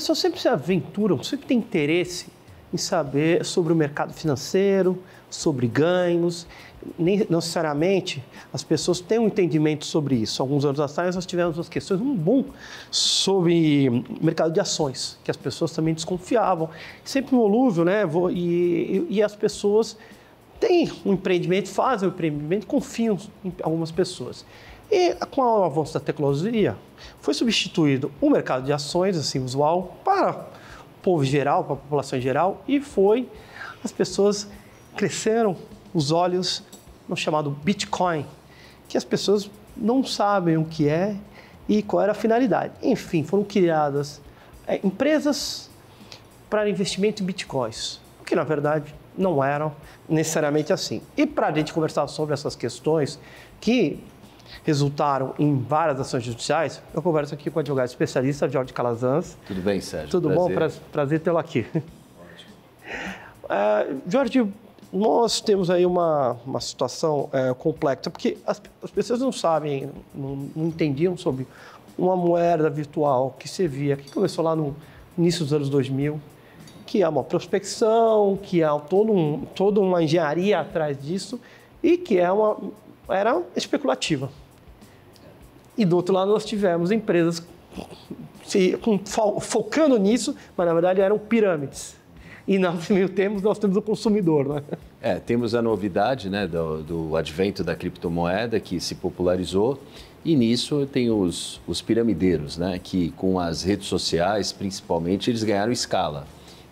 pessoas sempre se aventuram, sempre têm interesse em saber sobre o mercado financeiro, sobre ganhos. Nem, não necessariamente as pessoas têm um entendimento sobre isso. Alguns anos atrás nós tivemos umas questões um boom sobre mercado de ações, que as pessoas também desconfiavam. Sempre volúvel, né? E, e, e as pessoas têm um empreendimento, fazem o um empreendimento, confiam em algumas pessoas. E com o avanço da tecnologia, foi substituído o mercado de ações, assim, usual, para o povo geral, para a população em geral, e foi, as pessoas cresceram os olhos no chamado Bitcoin, que as pessoas não sabem o que é e qual era a finalidade. Enfim, foram criadas é, empresas para investimento em Bitcoins, o que na verdade não eram necessariamente assim. E para a gente conversar sobre essas questões que resultaram em várias ações judiciais, eu converso aqui com o advogado especialista Jorge Calazans. Tudo bem, Sérgio? Tudo prazer. bom? Pra, prazer tê-lo aqui. Ótimo. Uh, Jorge, nós temos aí uma, uma situação uh, complexa, porque as, as, pessoas não sabem, não, não, entendiam sobre uma moeda virtual que servia, que começou lá no início dos anos 2000, que é uma prospecção, que há é todo um, toda uma engenharia atrás disso e que é uma era especulativa. E do outro lado, nós tivemos empresas se, com, focando nisso, mas na verdade eram pirâmides. E nós, meio temos, nós temos o consumidor, né? É, temos a novidade né, do, do advento da criptomoeda que se popularizou e nisso tem os, os piramideiros, né, que com as redes sociais, principalmente, eles ganharam escala.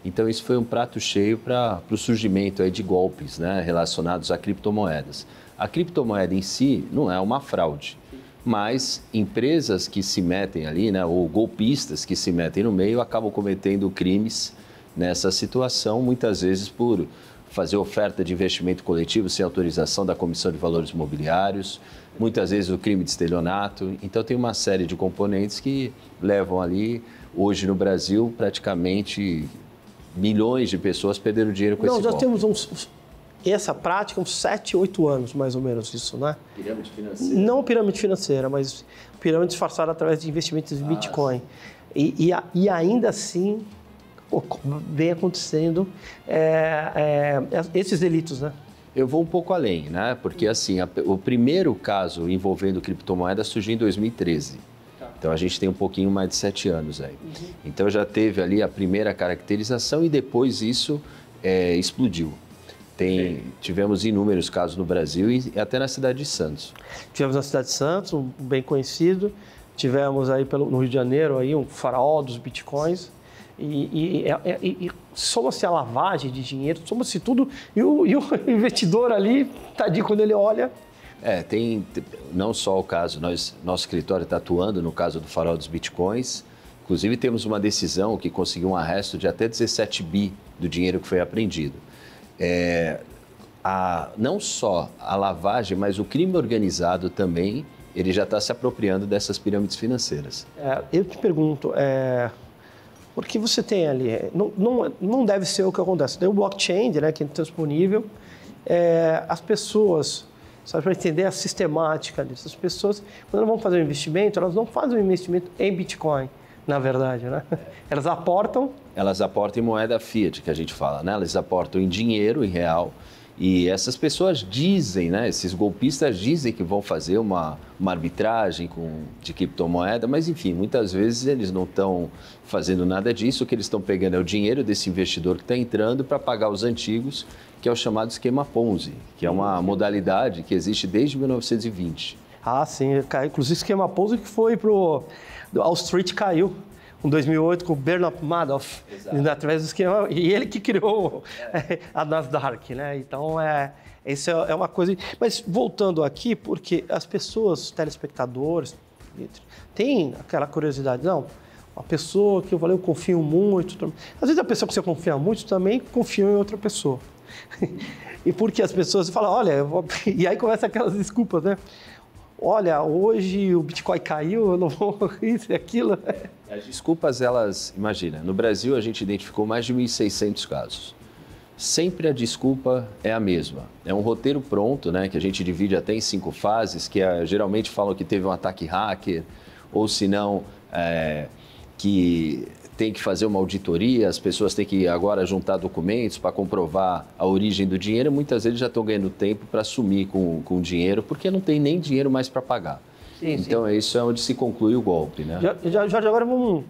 Então, isso foi um prato cheio para o surgimento aí de golpes né, relacionados a criptomoedas. A criptomoeda em si não é uma fraude, mas empresas que se metem ali, né, ou golpistas que se metem no meio, acabam cometendo crimes nessa situação, muitas vezes por fazer oferta de investimento coletivo sem autorização da Comissão de Valores Mobiliários, muitas vezes o crime de estelionato. Então, tem uma série de componentes que levam ali, hoje no Brasil, praticamente milhões de pessoas perderam dinheiro com Não, esse golpe. Nós temos uns, essa prática uns 7, 8 anos, mais ou menos, isso, né? Pirâmide financeira. Não pirâmide financeira, mas pirâmide disfarçada através de investimentos em ah, Bitcoin. E, e, e, ainda assim, vem acontecendo é, é, é, esses delitos, né? Eu vou um pouco além, né? Porque, assim, a, o primeiro caso envolvendo criptomoeda surgiu em 2013. Tá. Então a gente tem um pouquinho mais de sete anos aí. Uhum. Então já teve ali a primeira caracterização e depois isso é, explodiu. Tem, tivemos inúmeros casos no Brasil e até na cidade de Santos. Tivemos na cidade de Santos, um bem conhecido. Tivemos aí pelo, no Rio de Janeiro aí um faraó dos bitcoins. E, e, e, é, é, e soma-se a lavagem de dinheiro, soma-se tudo. E o, e o investidor ali, tadinho, quando ele olha, é, tem não só o caso, nós, nosso escritório está atuando no caso do farol dos bitcoins. Inclusive, temos uma decisão que conseguiu um arresto de até 17 bi do dinheiro que foi apreendido é, a, não só a lavagem, mas o crime organizado também, ele já está se apropriando dessas pirâmides financeiras. É, eu te pergunto, é, que você tem ali, é, não, não, não deve ser o que acontece. Tem o blockchain, né, que é transponível, é, as pessoas, só para entender a sistemática dessas pessoas, quando elas vão fazer um investimento, elas não fazem um investimento em Bitcoin, na verdade, né? Elas aportam? Elas aportam em moeda fiat, que a gente fala, né? Elas aportam em dinheiro, em real. E essas pessoas dizem, né? Esses golpistas dizem que vão fazer uma, uma arbitragem com, de criptomoeda, mas enfim, muitas vezes eles não estão fazendo nada disso. O que eles estão pegando é o dinheiro desse investidor que está entrando para pagar os antigos, que é o chamado esquema Ponzi, que é uma modalidade que existe desde 1920 ah, sim, caiu. Inclusive, esquema pouso que foi pro. All Street caiu em 2008 com o Bernard Madoff, Exato. através do esquema, e ele que criou é. a Nasdaq, né? Então, é, isso é, é uma coisa. Mas voltando aqui, porque as pessoas, os telespectadores, tem aquela curiosidade, não? Uma pessoa que eu falei, eu confio muito. Às vezes a pessoa que você confia muito também confia em outra pessoa. e porque as pessoas falam, olha, e aí começa aquelas desculpas, né? olha, hoje o Bitcoin caiu, eu não vou isso e aquilo. As desculpas, elas, imagina, no Brasil a gente identificou mais de 1.600 casos. Sempre a desculpa é a mesma. É um roteiro pronto, né, que a gente divide até em cinco fases, que é, geralmente falam que teve um ataque hacker, ou se não, é, que tem que fazer uma auditoria, as pessoas têm que agora juntar documentos para comprovar a origem do dinheiro, muitas vezes já estão ganhando tempo para sumir com, com o dinheiro, porque não tem nem dinheiro mais para pagar. Sim, então, sim. isso é onde se conclui o golpe. Né? Já, Jorge, agora vamos.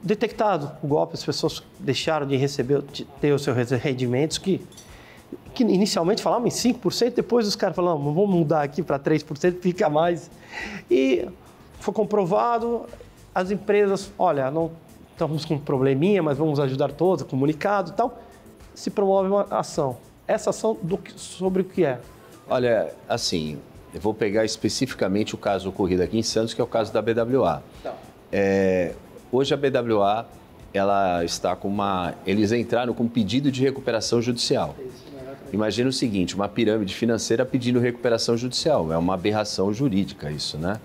Detectado o golpe, as pessoas deixaram de receber, de ter os seus rendimentos, que, que inicialmente falavam em 5%, depois os caras falaram, vamos mudar aqui para 3%, fica mais. E foi comprovado, as empresas, olha, não estamos com um probleminha, mas vamos ajudar todos, é comunicado e tal, se promove uma ação. Essa ação do, sobre o que é? Olha, assim, eu vou pegar especificamente o caso ocorrido aqui em Santos, que é o caso da BWA. Então. Tá. É, hoje a BWA ela está com uma, eles entraram com um pedido de recuperação judicial. Imagina o seguinte, uma pirâmide financeira pedindo recuperação judicial, é uma aberração jurídica isso, né?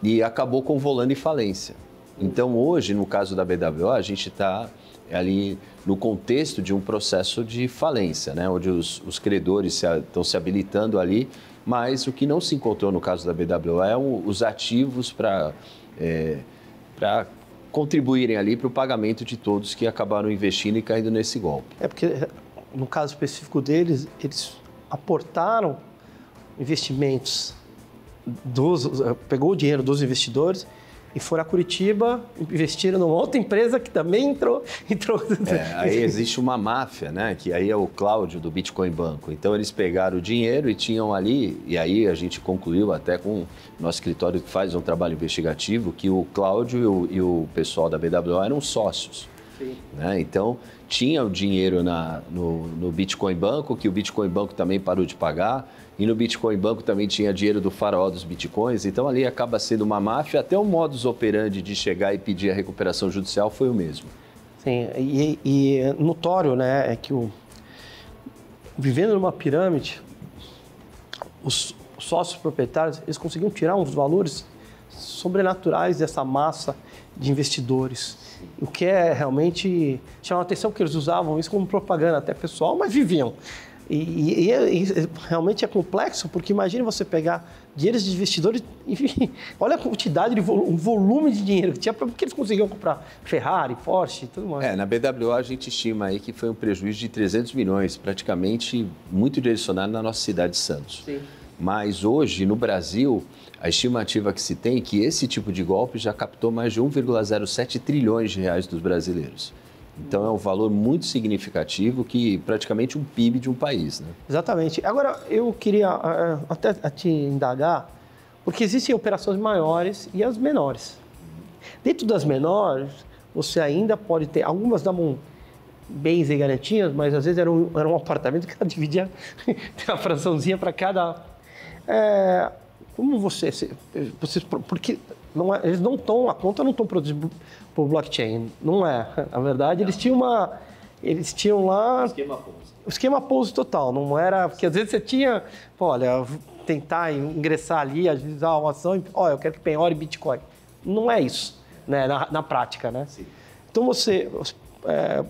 E acabou com volando em falência. Então, hoje, no caso da BWO, a gente está ali no contexto de um processo de falência, né? onde os, os credores se, estão se habilitando ali, mas o que não se encontrou no caso da BWO é os ativos para é, contribuírem ali para o pagamento de todos que acabaram investindo e caindo nesse golpe. É porque, no caso específico deles, eles aportaram investimentos, dos, pegou o dinheiro dos investidores e foram a Curitiba, investiram numa outra empresa que também entrou. entrou... É, aí existe uma máfia, né? Que aí é o Cláudio do Bitcoin Banco. Então eles pegaram o dinheiro e tinham ali, e aí a gente concluiu até com o nosso escritório que faz um trabalho investigativo, que o Cláudio e o, e o pessoal da BWA eram sócios. Né? Então, tinha o dinheiro na, no, no Bitcoin Banco, que o Bitcoin Banco também parou de pagar, e no Bitcoin Banco também tinha dinheiro do farol dos bitcoins, então ali acaba sendo uma máfia, até o modus operandi de chegar e pedir a recuperação judicial foi o mesmo. Sim, e, e notório né, é que o, vivendo numa pirâmide, os sócios proprietários eles conseguiam tirar uns valores sobrenaturais dessa massa de investidores. O que é realmente chama atenção, porque eles usavam isso como propaganda até pessoal, mas viviam. E, e, e, é, é, realmente é complexo, porque imagine você pegar dinheiro de investidores, enfim, olha a quantidade, de volume, o volume de dinheiro que tinha, porque eles conseguiam comprar Ferrari, Porsche e tudo mais. É, na BWO a gente estima aí que foi um prejuízo de 300 milhões, praticamente muito direcionado na nossa cidade de Santos. Sim mas hoje no Brasil a estimativa que se tem é que esse tipo de golpe já captou mais de 1,07 trilhões de reais dos brasileiros. Então é um valor muito significativo que praticamente um PIB de um país. Né? Exatamente. Agora eu queria ah, ah, até te indagar, porque existem operações maiores e as menores. Dentro das menores, você ainda pode ter, algumas davam bens e garantias, mas às vezes era um, era um apartamento que ela dividia, tem uma fraçãozinha para cada é, como você, você porque não é, eles não estão, a conta não estão produzindo por blockchain, não é. Na verdade, não. eles tinham uma, eles tinham lá esquema pose. o esquema pose total, não era, porque às vezes você tinha, olha, tentar ingressar ali, agilizar uma ação, olha, eu quero que penhore Bitcoin, não é isso, né, na, na prática, né? Sim. Então você é,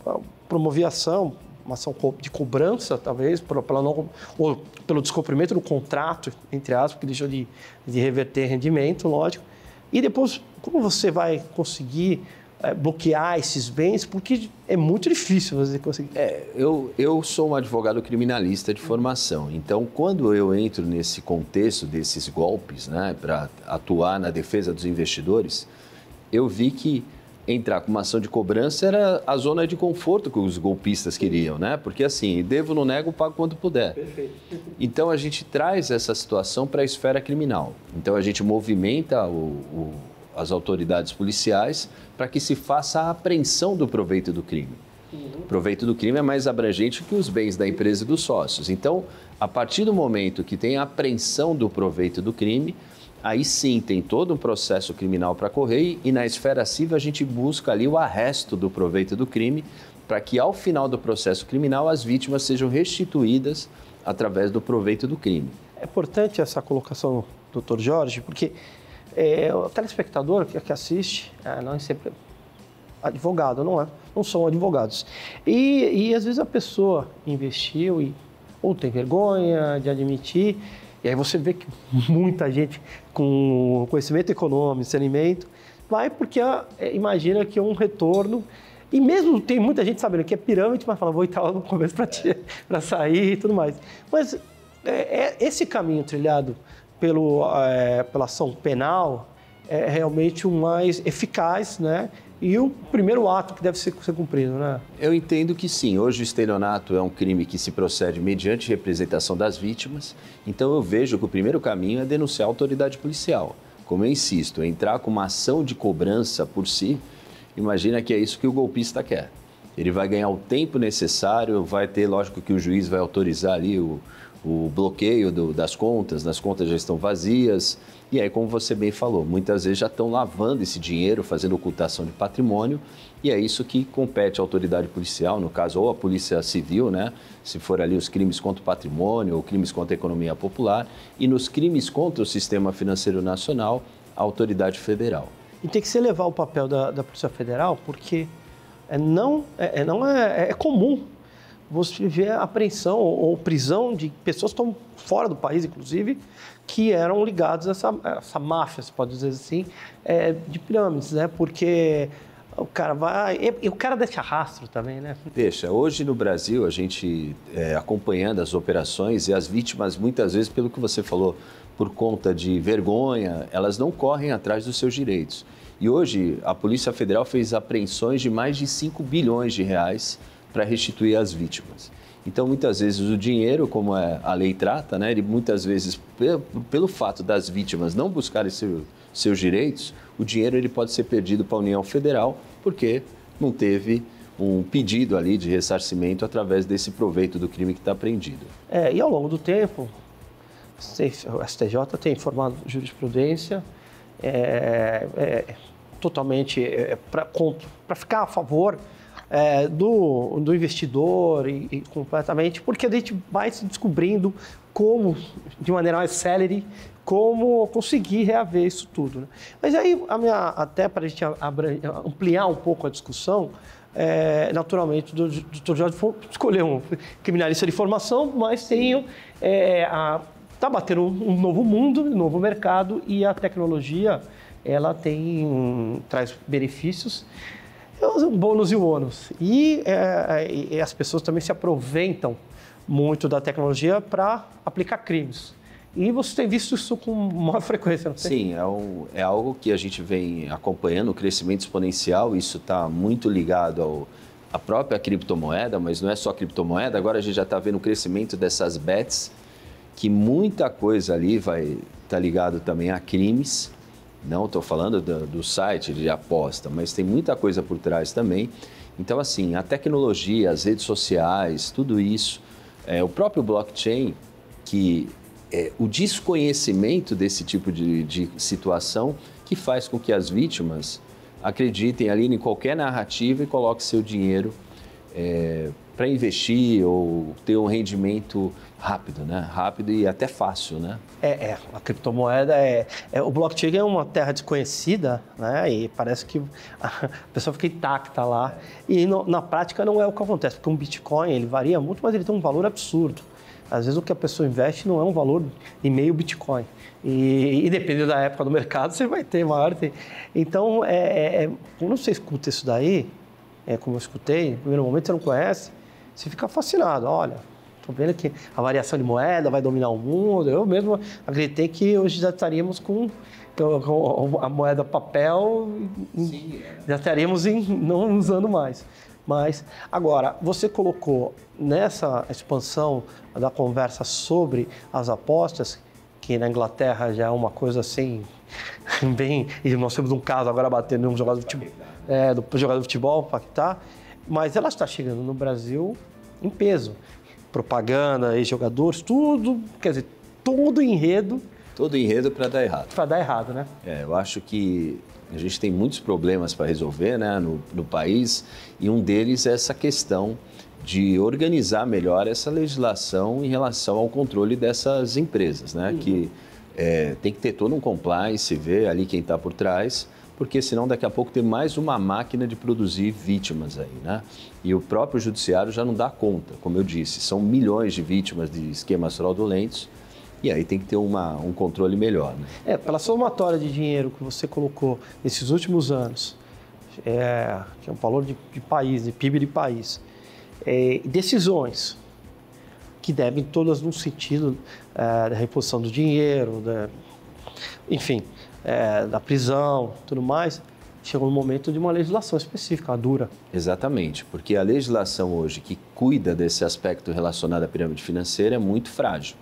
promovia ação, uma ação de cobrança, talvez, pela não, ou pelo descumprimento do contrato, entre aspas, que deixou de, de reverter rendimento, lógico. E depois, como você vai conseguir é, bloquear esses bens? Porque é muito difícil você conseguir. É, eu, eu sou um advogado criminalista de formação, então quando eu entro nesse contexto desses golpes, né, para atuar na defesa dos investidores, eu vi que entrar com uma ação de cobrança era a zona de conforto que os golpistas queriam, né? Porque assim, devo, não nego, pago quando puder. Então a gente traz essa situação para a esfera criminal. Então a gente movimenta o, o, as autoridades policiais para que se faça a apreensão do proveito do crime. Uhum. O proveito do crime é mais abrangente que os bens da empresa e dos sócios. Então, a partir do momento que tem a apreensão do proveito do crime, aí sim tem todo um processo criminal para correr e na esfera civil a gente busca ali o arresto do proveito do crime para que ao final do processo criminal as vítimas sejam restituídas através do proveito do crime. É importante essa colocação, doutor Jorge, porque é, o telespectador que, que assiste, é, não é sempre advogado, não é? Não são advogados. E, e às vezes a pessoa investiu e ou tem vergonha de admitir e aí você vê que muita gente com conhecimento econômico, saneamento, vai porque ah, é, imagina que é um retorno. E mesmo tem muita gente sabendo que é pirâmide, mas fala, vou entrar no começo para sair e tudo mais. Mas é, é esse caminho trilhado pelo, é, pela ação penal é realmente o mais eficaz, né? e o primeiro ato que deve ser, ser cumprido, né? Eu entendo que sim. Hoje o estelionato é um crime que se procede mediante representação das vítimas, então eu vejo que o primeiro caminho é denunciar a autoridade policial. Como eu insisto, entrar com uma ação de cobrança por si, imagina que é isso que o golpista quer. Ele vai ganhar o tempo necessário, vai ter, lógico, que o juiz vai autorizar ali o, o bloqueio do, das contas, nas contas já estão vazias. E aí, como você bem falou, muitas vezes já estão lavando esse dinheiro, fazendo ocultação de patrimônio, e é isso que compete à autoridade policial, no caso, ou à polícia civil, né? Se for ali os crimes contra o patrimônio ou crimes contra a economia popular, e nos crimes contra o sistema financeiro nacional, a autoridade federal. E tem que se levar o papel da, da Polícia Federal, porque é não, é, é não é, é comum você vê a apreensão ou prisão de pessoas que estão fora do país, inclusive, que eram ligados a essa, essa máfia, se pode dizer assim, é, de pirâmides, né? Porque o cara vai. E, o cara deixa rastro também, né? Deixa. Hoje no Brasil, a gente é, acompanhando as operações e as vítimas, muitas vezes, pelo que você falou, por conta de vergonha, elas não correm atrás dos seus direitos. E hoje, a Polícia Federal fez apreensões de mais de 5 bilhões de reais para restituir as vítimas. Então, muitas vezes, o dinheiro, como é a lei trata, né, ele muitas vezes, pelo fato das vítimas não buscarem seu, seus direitos, o dinheiro ele pode ser perdido para a União Federal, porque não teve um pedido ali de ressarcimento através desse proveito do crime que está apreendido. É, e ao longo do tempo, o STJ tem formado jurisprudência é, é, totalmente é, para ficar a favor é, do, do investidor e, e, completamente, porque a gente vai se descobrindo como, de maneira mais célere, como conseguir reaver isso tudo. Né? Mas aí, minha, até para a gente ampliar um pouco a discussão, é, naturalmente, o doutor Jorge escolheu um criminalista de formação, mas tem é, a, tá batendo um novo mundo, um novo mercado e a tecnologia ela tem traz benefícios é um bônus e o ônus. E, é, é, e as pessoas também se aproveitam muito da tecnologia para aplicar crimes. E você tem visto isso com maior frequência, não tem? Sim, é, um, é algo que a gente vem acompanhando, o crescimento exponencial, isso está muito ligado ao, à própria criptomoeda, mas não é só criptomoeda, agora a gente já está vendo o crescimento dessas bets, que muita coisa ali vai estar tá ligado também a crimes. Não estou falando do, do site de aposta, mas tem muita coisa por trás também. Então, assim, a tecnologia, as redes sociais, tudo isso, é, o próprio blockchain, que é o desconhecimento desse tipo de, de situação que faz com que as vítimas acreditem ali em qualquer narrativa e coloquem seu dinheiro é, para investir ou ter um rendimento rápido, né? Rápido e até fácil, né? É, é a criptomoeda é, é, o blockchain é uma terra desconhecida, né? E parece que a pessoa fica intacta lá. E no, na prática não é o que acontece, porque um Bitcoin ele varia muito, mas ele tem um valor absurdo. Às vezes o que a pessoa investe não é um valor e meio Bitcoin. E, e dependendo da época do mercado, você vai ter maior. Tem. Então, é, é, quando é, você escuta isso daí, é, como eu escutei, no primeiro momento você não conhece, você fica fascinado, olha, tô vendo que a variação de moeda vai dominar o mundo. Eu mesmo acreditei que hoje já estaríamos com a moeda papel, Sim, é. já estaríamos em, não usando mais. Mas agora, você colocou nessa expansão da conversa sobre as apostas, que na Inglaterra já é uma coisa assim, bem. E nós temos um caso agora batendo um jogador do futebol, é, do jogador de futebol, Paquetá, mas ela está chegando no Brasil em peso. Propaganda, ex-jogadores, tudo, quer dizer, todo enredo. Todo enredo para dar errado. Para dar errado, né? É, eu acho que a gente tem muitos problemas para resolver né, no, no país e um deles é essa questão de organizar melhor essa legislação em relação ao controle dessas empresas, né? Uhum. Que é, tem que ter todo um compliance, ver ali quem está por trás porque senão daqui a pouco tem mais uma máquina de produzir vítimas aí, né? E o próprio judiciário já não dá conta, como eu disse, são milhões de vítimas de esquemas fraudulentos e aí tem que ter uma, um controle melhor. Né? É, pela somatória de dinheiro que você colocou nesses últimos anos, é, que é um valor de, de país, de PIB de país, é, decisões que devem todas no sentido é, da reposição do dinheiro, da, enfim, é, da prisão, tudo mais, chegou um momento de uma legislação específica, dura. Exatamente, porque a legislação hoje que cuida desse aspecto relacionado à pirâmide financeira é muito frágil.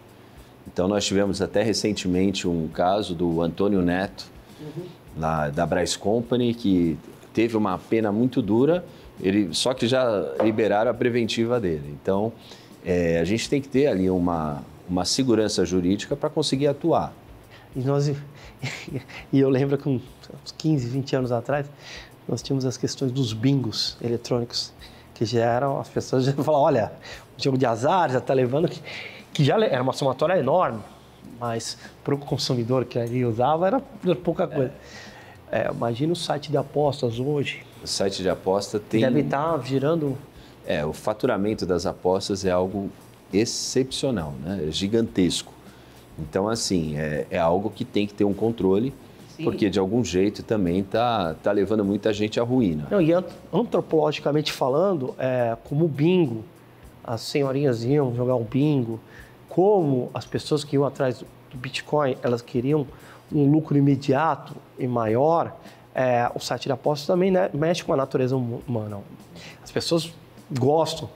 Então, nós tivemos até recentemente um caso do Antônio Neto, uhum. lá, da Bryce Company, que teve uma pena muito dura, ele, só que já liberaram a preventiva dele. Então, é, a gente tem que ter ali uma, uma segurança jurídica para conseguir atuar. E, nós, e eu lembro que uns 15, 20 anos atrás, nós tínhamos as questões dos bingos eletrônicos, que já eram, as pessoas já falavam, olha, um jogo de azar já está levando, que, que já era uma somatória enorme, mas para o consumidor que ali usava era, pouca coisa. É. É, imagina o site de apostas hoje. O site de aposta tem... Deve estar tá girando... É, o faturamento das apostas é algo excepcional, né? É gigantesco. Então, assim, é, é algo que tem que ter um controle, Sim. porque de algum jeito também está tá levando muita gente à ruína. Não, e antropologicamente falando, é, como o bingo, as senhorinhas iam jogar um bingo, como as pessoas que iam atrás do Bitcoin, elas queriam um lucro imediato e maior, é, o site de apostas também né, mexe com a natureza humana. As pessoas gostam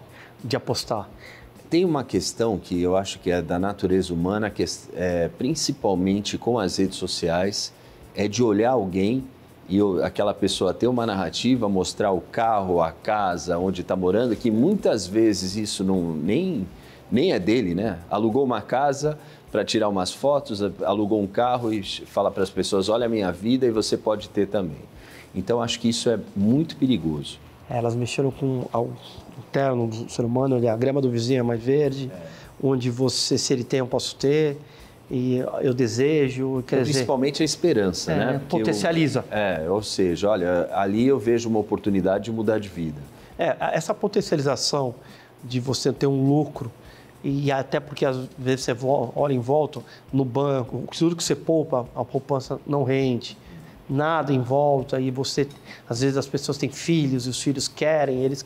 de apostar. Tem uma questão que eu acho que é da natureza humana, que é, é principalmente com as redes sociais, é de olhar alguém e eu, aquela pessoa ter uma narrativa, mostrar o carro, a casa, onde está morando, que muitas vezes isso não nem, nem é dele, né? Alugou uma casa para tirar umas fotos, alugou um carro e fala para as pessoas: olha a minha vida e você pode ter também. Então acho que isso é muito perigoso. Elas mexeram com o interno do ser humano, olha, a grama do vizinho é mais verde, é. onde você, se ele tem, eu posso ter, e eu desejo. Quer então, Principalmente dizer, a esperança, é, né? potencializa. Eu, é, ou seja, olha, ali eu vejo uma oportunidade de mudar de vida. É, essa potencialização de você ter um lucro, e até porque às vezes você olha em volta no banco, tudo que você poupa, a poupança não rende nada em volta e você, às vezes as pessoas têm filhos e os filhos querem, eles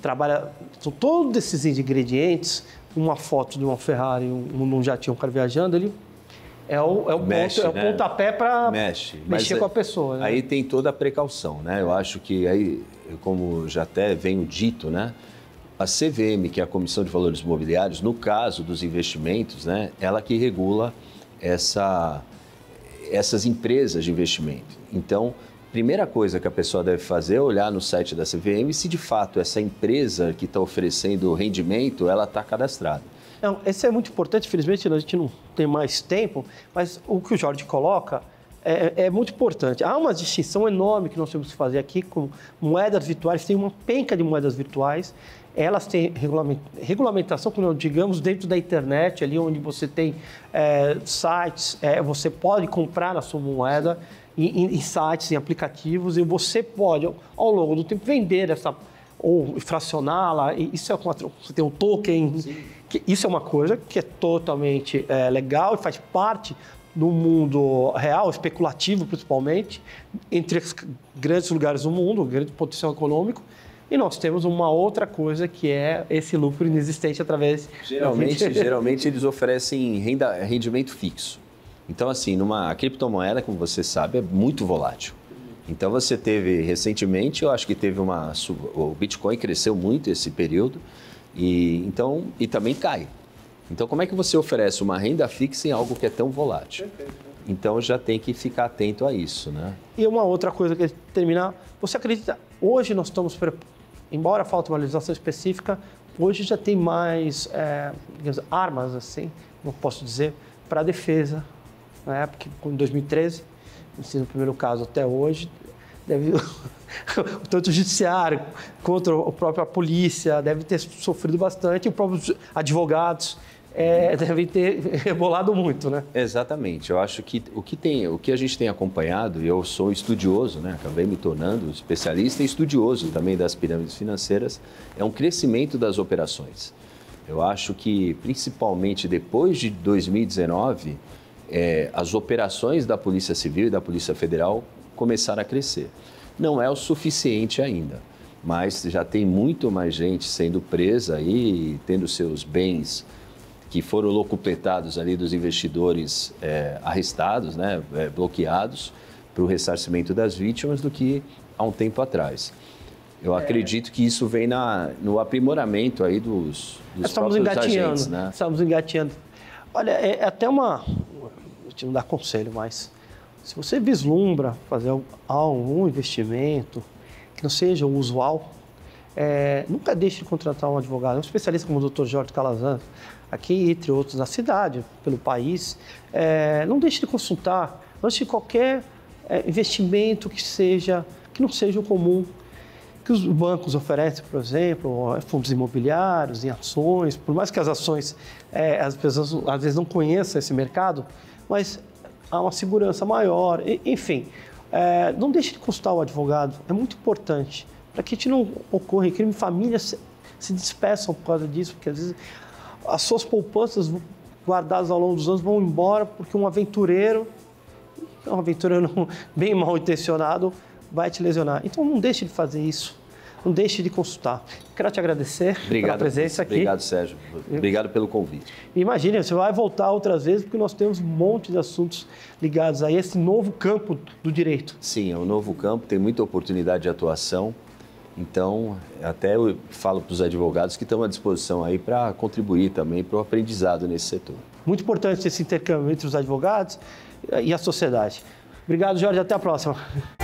trabalham, são todos esses ingredientes, uma foto de uma Ferrari, um, um jatinho, um cara viajando, ele é o, é o, mexe, ponto, né? é o né? pontapé para Mexe. mexer Mas, com a é, pessoa. Né? Aí tem toda a precaução, né? Eu acho que aí, como já até venho dito, né? A CVM, que é a Comissão de Valores Imobiliários, no caso dos investimentos, né, ela que regula essa, essas empresas de investimento. Então, primeira coisa que a pessoa deve fazer é olhar no site da CVM se de fato essa empresa que está oferecendo rendimento ela está cadastrada. Não, esse é muito importante. Felizmente a gente não tem mais tempo, mas o que o Jorge coloca é, é, é, muito importante. Há uma distinção enorme que nós temos que fazer aqui com moedas virtuais. Tem uma penca de moedas virtuais elas têm regulamentação, digamos, dentro da internet, ali onde você tem é, sites, é, você pode comprar a sua moeda em, em, sites, em aplicativos, e você pode, ao longo do tempo, vender essa ou fracioná-la. Isso é uma, você tem um token. isso é uma coisa que é totalmente é, legal e faz parte no mundo real, especulativo principalmente, entre os grandes lugares do mundo, o grande potencial econômico e nós temos uma outra coisa que é esse lucro inexistente através. Geralmente, geralmente eles oferecem renda, rendimento fixo. Então, assim, numa a criptomoeda, como você sabe, é muito volátil. Então, você teve recentemente, eu acho que teve uma. O Bitcoin cresceu muito esse período e, então, e também cai. Então, como é que você oferece uma renda fixa em algo que é tão volátil? Então já tem que ficar atento a isso, né? E uma outra coisa que terminar, você acredita? Hoje nós estamos embora falte uma legislação específica, hoje já tem mais é, digamos, armas, assim, não posso dizer, para a defesa. Na né? Porque em 2013, assim, no primeiro caso até hoje, deve, tanto o judiciário quanto a própria polícia deve ter sofrido bastante, e os próprios advogados é, devem ter rebolado muito, né? Exatamente. Eu acho que o que, tem, o que a gente tem acompanhado, e eu sou estudioso, né? acabei me tornando especialista e estudioso também das pirâmides financeiras, é um crescimento das operações. Eu acho que, principalmente depois de 2019, é, as operações da Polícia Civil e da Polícia Federal começaram a crescer. Não é o suficiente ainda, mas já tem muito mais gente sendo presa e tendo seus bens que foram locupletados ali dos investidores é, arrestados, né, é, bloqueados para o ressarcimento das vítimas do que há um tempo atrás. Eu é. acredito que isso vem na, no aprimoramento aí dos, dos estamos agentes, né? Estamos engatinhando. Olha, é, é até uma... A te não dá conselho, mas se você vislumbra fazer algum investimento que não seja o usual, é, nunca deixe de contratar um advogado, um especialista como o Dr. Jorge Calazans, aqui, entre outros, na cidade, pelo país. É, não deixe de consultar antes de qualquer é, investimento que seja, que não seja o comum, que os bancos oferecem, por exemplo, é, fundos imobiliários, em ações, por mais que as ações, é, as pessoas às vezes não conheçam esse mercado, mas há uma segurança maior, enfim. É, não deixe de consultar o advogado, é muito importante para que gente não ocorra crime. Famílias se despeçam por causa disso, porque às vezes as suas poupanças guardadas ao longo dos anos vão embora porque um aventureiro, um aventureiro bem mal intencionado, vai te lesionar. Então não deixe de fazer isso. Não deixe de consultar. Quero te agradecer obrigado, pela presença aqui. Obrigado, Sérgio. Obrigado pelo convite. Imagina, você vai voltar outras vezes, porque nós temos um monte de assuntos ligados a esse novo campo do direito. Sim, é um novo campo, tem muita oportunidade de atuação. Então, até eu falo para os advogados que estão à disposição aí para contribuir também para o aprendizado nesse setor. Muito importante esse intercâmbio entre os advogados e a sociedade. Obrigado, Jorge. Até a próxima.